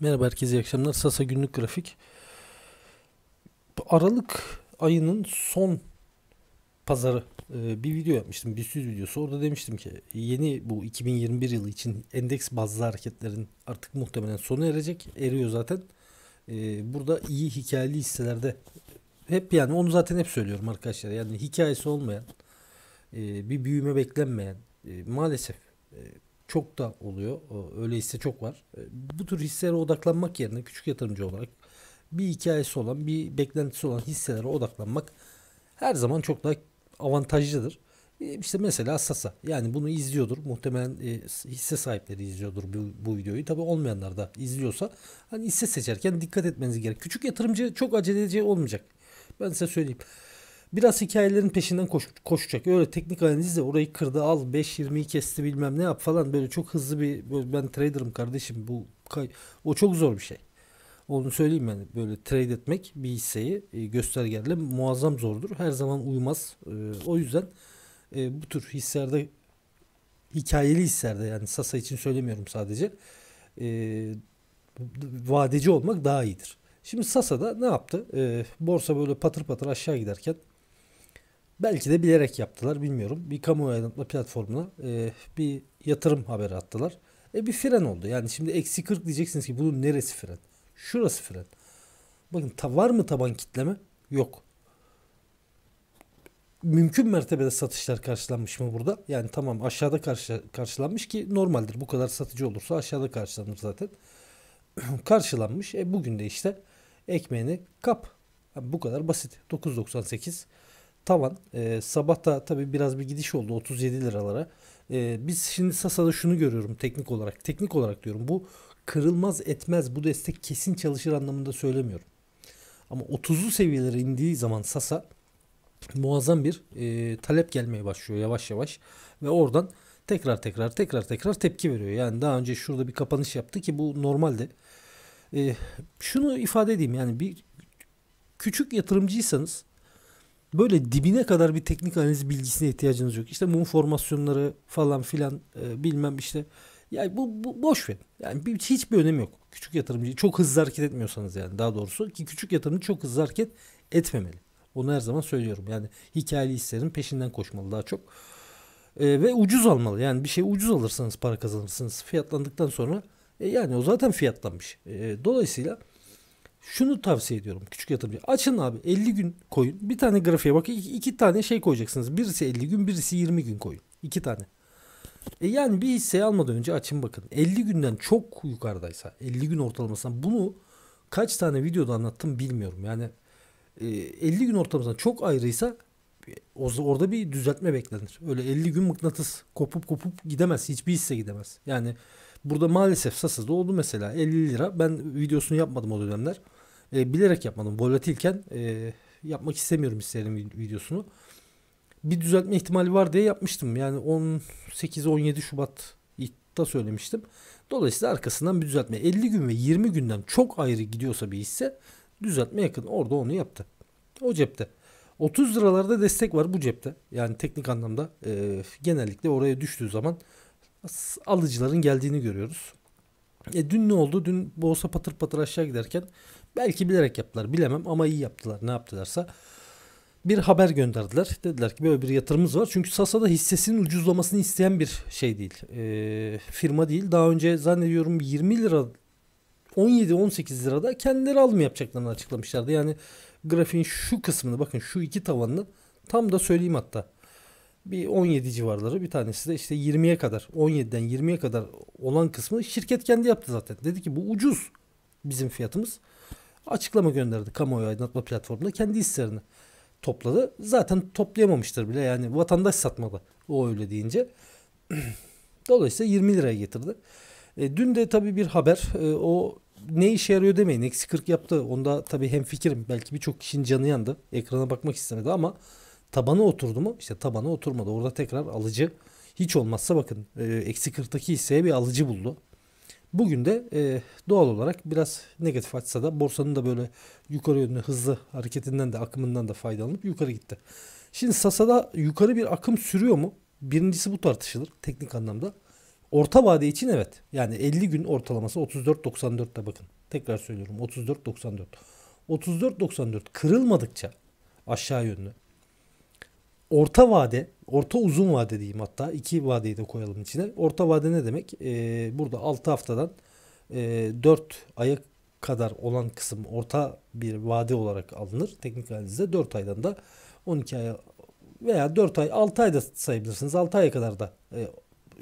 Merhaba herkese iyi akşamlar. Sasa günlük grafik. Aralık ayının son pazarı e, bir video yapmıştım. Bir süz videosu. Orada demiştim ki yeni bu 2021 yılı için endeks bazlı hareketlerin artık muhtemelen sona erecek. Eriyor zaten. E, burada iyi hikayeli hisselerde hep yani onu zaten hep söylüyorum arkadaşlar. Yani hikayesi olmayan, e, bir büyüme beklenmeyen, maalesef çok da oluyor. Ee, öyleyse çok var. Ee, bu tür hisselere odaklanmak yerine küçük yatırımcı olarak bir hikayesi olan, bir beklentisi olan hisselere odaklanmak her zaman çok daha avantajlıdır. Ee, işte mesela Sasa. Yani bunu izliyordur. Muhtemelen e, hisse sahipleri izliyordur bu, bu videoyu. Tabi olmayanlar da izliyorsa hani hisse seçerken dikkat etmeniz gerek. Küçük yatırımcı çok aceleci olmayacak. Ben size söyleyeyim biraz hikayelerin peşinden koş, koşacak. Öyle teknik analizle orayı kırdı al 5-20'yi kesti bilmem ne yap falan böyle çok hızlı bir böyle ben traderım kardeşim bu o çok zor bir şey. Onu söyleyeyim yani böyle trade etmek bir hisseyi e, göstergelerle muazzam zordur. Her zaman uymaz. E, o yüzden e, bu tür hisselerde hikayeli hisselerde yani Sasa için söylemiyorum sadece vadeci olmak daha iyidir. Şimdi sasa da ne yaptı? Borsa böyle patır patır aşağı giderken Belki de bilerek yaptılar bilmiyorum. Bir kamu aydınlatma platformuna e, bir yatırım haberi attılar. E bir fren oldu. Yani şimdi eksi 40 diyeceksiniz ki bunun neresi fren? Şurası fren. Bakın ta, var mı taban kitleme? Yok. Mümkün mertebede satışlar karşılanmış mı burada? Yani tamam aşağıda karşı, karşılanmış ki normaldir. Bu kadar satıcı olursa aşağıda karşılanır zaten. karşılanmış. E bugün de işte ekmeğini kap. Yani bu kadar basit. 9.98 tavan. E, sabah da tabii biraz bir gidiş oldu 37 liralara. E, biz şimdi Sasa'da şunu görüyorum teknik olarak. Teknik olarak diyorum bu kırılmaz etmez bu destek kesin çalışır anlamında söylemiyorum. Ama 30'lu seviyelere indiği zaman Sasa muazzam bir e, talep gelmeye başlıyor yavaş yavaş. Ve oradan tekrar tekrar tekrar tekrar tepki veriyor. Yani daha önce şurada bir kapanış yaptı ki bu normalde. E, şunu ifade edeyim yani bir küçük yatırımcıysanız böyle dibine kadar bir teknik analiz bilgisine ihtiyacınız yok. İşte mum formasyonları falan filan e, bilmem işte. Yani bu, bu boş ver Yani bir, hiçbir önemi yok. Küçük yatırımcı çok hızlı hareket etmiyorsanız yani daha doğrusu ki küçük yatırımcı çok hızlı hareket etmemeli. Onu her zaman söylüyorum. Yani hikayeli hislerin peşinden koşmalı daha çok. E, ve ucuz almalı. Yani bir şey ucuz alırsanız para kazanırsınız. Fiyatlandıktan sonra e, yani o zaten fiyatlanmış. E, dolayısıyla şunu tavsiye ediyorum küçük yatırımcı. Açın abi 50 gün koyun. Bir tane grafiğe bakın. İki, iki tane şey koyacaksınız. Birisi 50 gün birisi 20 gün koyun. İki tane. E yani bir hisseyi almadan önce açın bakın. 50 günden çok yukarıdaysa 50 gün ortalamasından bunu kaç tane videoda anlattım bilmiyorum. Yani 50 e, gün ortalamasından çok ayrıysa e, orada bir düzeltme beklenir. Öyle 50 gün mıknatıs kopup kopup gidemez. Hiçbir hisse gidemez. Yani burada maalesef da oldu mesela 50 lira. Ben videosunu yapmadım o dönemler. E, bilerek yapmadım. Volatilken e, yapmak istemiyorum hislerim videosunu. Bir düzeltme ihtimali var diye yapmıştım. Yani 18-17 Şubat'ta söylemiştim. Dolayısıyla arkasından bir düzeltme. 50 gün ve 20 günden çok ayrı gidiyorsa bir hisse düzeltme yakın. Orada onu yaptı. O cepte. 30 liralarda destek var bu cepte. Yani teknik anlamda e, genellikle oraya düştüğü zaman alıcıların geldiğini görüyoruz. E, dün ne oldu? Dün borsa patır patır aşağı giderken Belki bilerek yaptılar bilemem ama iyi yaptılar ne yaptılarsa. Bir haber gönderdiler. Dediler ki böyle bir yatırımımız var. Çünkü Sasa'da hissesinin ucuzlamasını isteyen bir şey değil. E, firma değil. Daha önce zannediyorum 20 lira 17-18 lirada kendileri alım yapacaklarını açıklamışlardı. Yani grafiğin şu kısmını bakın şu iki tavanını tam da söyleyeyim hatta. Bir 17 civarları bir tanesi de işte 20'ye kadar 17'den 20'ye kadar olan kısmı şirket kendi yaptı zaten. Dedi ki bu ucuz bizim fiyatımız açıklama gönderdi kamuoyu aydınlatma platformunda kendi hislerini topladı. Zaten toplayamamıştır bile yani vatandaş satmadı o öyle deyince. Dolayısıyla 20 liraya getirdi. E, dün de tabii bir haber e, o ne işe yarıyor demeyin. Eksi 40 yaptı. Onda tabii hem fikrim belki birçok kişinin canı yandı. Ekrana bakmak istemedi ama tabana oturdu mu? İşte tabana oturmadı. Orada tekrar alıcı hiç olmazsa bakın e, eksi 40'taki hisseye bir alıcı buldu. Bugün de e, doğal olarak biraz negatif açsa da borsanın da böyle yukarı yönlü hızlı hareketinden de akımından da faydalanıp yukarı gitti. Şimdi Sasa'da yukarı bir akım sürüyor mu? Birincisi bu tartışılır teknik anlamda. Orta vade için evet. Yani 50 gün ortalaması 34.94'te bakın. Tekrar söylüyorum 34.94. 34.94 kırılmadıkça aşağı yönlü orta vade, orta uzun vade diyeyim hatta iki vadeyi de koyalım içine. Orta vade ne demek? Ee, burada 6 haftadan e, 4 aya kadar olan kısım orta bir vade olarak alınır. Teknik analizde 4 aydan da 12 aya veya 4 ay 6 ayda sayabilirsiniz. 6 aya kadar da e,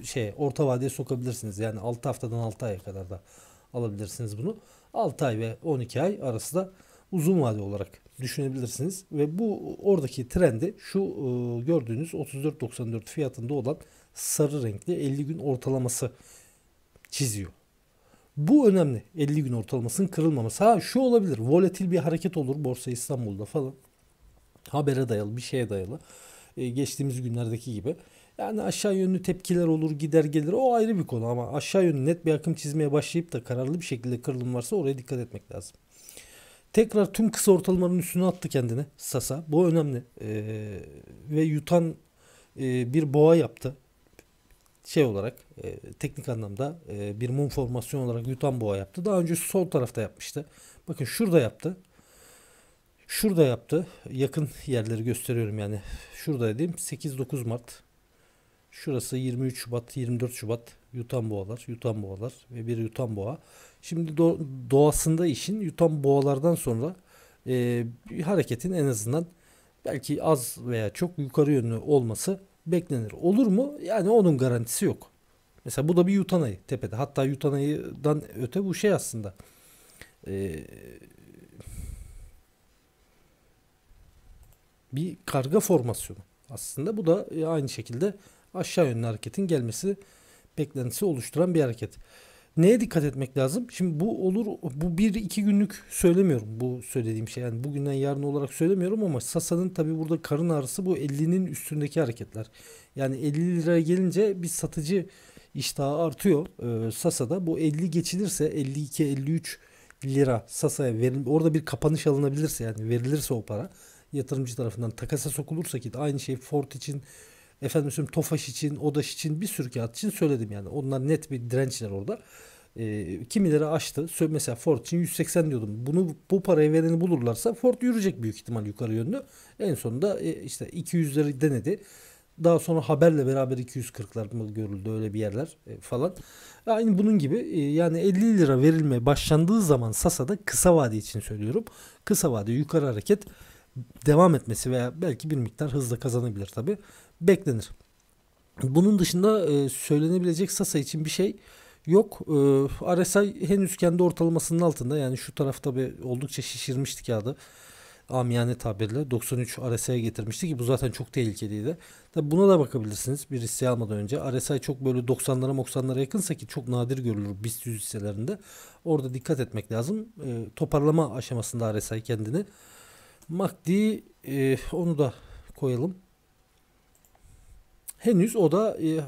şey orta vadeye sokabilirsiniz. Yani 6 haftadan 6 aya kadar da alabilirsiniz bunu. 6 ay ve 12 ay arası da uzun vade olarak düşünebilirsiniz. Ve bu oradaki trendi şu e, gördüğünüz 34.94 fiyatında olan sarı renkli 50 gün ortalaması çiziyor. Bu önemli. 50 gün ortalamasının kırılmaması. Ha şu olabilir. Volatil bir hareket olur Borsa İstanbul'da falan. Habere dayalı, bir şeye dayalı. Ee, geçtiğimiz günlerdeki gibi. Yani aşağı yönlü tepkiler olur, gider gelir. O ayrı bir konu ama aşağı yönlü net bir akım çizmeye başlayıp da kararlı bir şekilde kırılım varsa oraya dikkat etmek lazım. Tekrar tüm kısa ortalamanın üstüne attı kendini Sasa. Bu önemli. Ee, ve yutan e, bir boğa yaptı. Şey olarak e, teknik anlamda e, bir mum formasyon olarak yutan boğa yaptı. Daha önce sol tarafta yapmıştı. Bakın şurada yaptı. Şurada yaptı. Yakın yerleri gösteriyorum yani. Şurada dediğim 8-9 Mart. Şurası 23 Şubat, 24 Şubat yutan boğalar, yutan boğalar ve bir yutan boğa. Şimdi doğasında işin yutan boğalardan sonra e, hareketin en azından belki az veya çok yukarı yönlü olması beklenir. Olur mu? Yani onun garantisi yok. Mesela bu da bir yutan ayı tepede. Hatta yutan ayıdan öte bu şey aslında. Ee, bir karga formasyonu aslında. Bu da e, aynı şekilde aşağı yönlü hareketin gelmesi beklentisi oluşturan bir hareket. Neye dikkat etmek lazım? Şimdi bu olur bu bir iki günlük söylemiyorum bu söylediğim şey. Yani bugünden yarın olarak söylemiyorum ama Sasa'nın tabi burada karın ağrısı bu 50'nin üstündeki hareketler. Yani 50 liraya gelince bir satıcı iştahı artıyor e, ee, Sasa'da. Bu 50 geçilirse 52 53 lira Sasa'ya veril orada bir kapanış alınabilirse yani verilirse o para yatırımcı tarafından takasa sokulursa ki aynı şey Ford için efendim söyleyeyim Tofaş için, Odaş için bir sürü kağıt için söyledim yani. Onlar net bir dirençler orada. E, kimileri aştı. Mesela Ford için 180 diyordum. Bunu bu paraya vereni bulurlarsa Ford yürüyecek büyük ihtimal yukarı yönlü. En sonunda e, işte 200'leri denedi. Daha sonra haberle beraber 240'lar mı görüldü öyle bir yerler e, falan. Aynı bunun gibi e, yani 50 lira verilmeye başlandığı zaman Sasa'da kısa vade için söylüyorum. Kısa vade yukarı hareket devam etmesi veya belki bir miktar hızla kazanabilir tabi beklenir. Bunun dışında e, söylenebilecek Sasa için bir şey yok. E, RSI henüz kendi ortalamasının altında. Yani şu tarafta bir oldukça şişirmişti kağıdı. Amiyane tabirle 93 RSI'ye getirmişti ki bu zaten çok tehlikeliydi. Tabi buna da bakabilirsiniz bir hisse almadan önce. RSI çok böyle 90'lara 90'lara yakınsa ki çok nadir görülür BIST 100 hisselerinde. Orada dikkat etmek lazım. E, toparlama aşamasında RSI kendini. MACD e, onu da koyalım henüz o da e,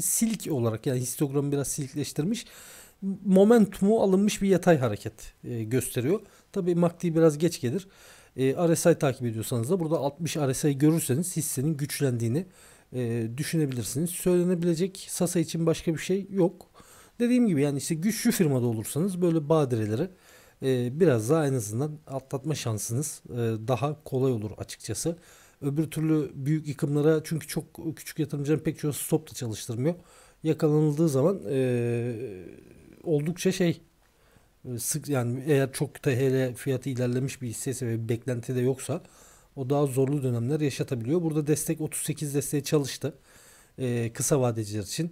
silik olarak yani histogramı biraz silikleştirmiş momentumu alınmış bir yatay hareket e, gösteriyor. Tabii MACD biraz geç gelir. E, RSI takip ediyorsanız da burada 60 RSI görürseniz hissenin güçlendiğini e, düşünebilirsiniz. Söylenebilecek Sasa için başka bir şey yok. Dediğim gibi yani işte güçlü firmada olursanız böyle badireleri e, biraz daha en azından atlatma şansınız e, daha kolay olur açıkçası. Öbür türlü büyük yıkımlara çünkü çok küçük yatırımcıların pek çoğu stop da çalıştırmıyor. Yakalanıldığı zaman e, oldukça şey sık yani eğer çok da hele fiyatı ilerlemiş bir hissesi ve bir beklenti de yoksa o daha zorlu dönemler yaşatabiliyor. Burada destek 38 desteği çalıştı e, kısa vadeciler için.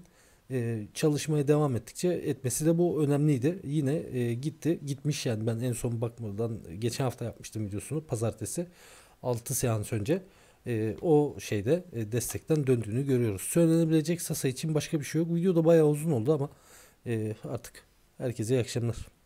E, çalışmaya devam ettikçe etmesi de bu önemliydi. Yine e, gitti gitmiş yani ben en son bakmadan geçen hafta yapmıştım videosunu pazartesi 6 seans önce e, o şeyde e, destekten döndüğünü görüyoruz. Söylenebilecek Sasa için başka bir şey yok. Video da bayağı uzun oldu ama e, artık herkese iyi akşamlar.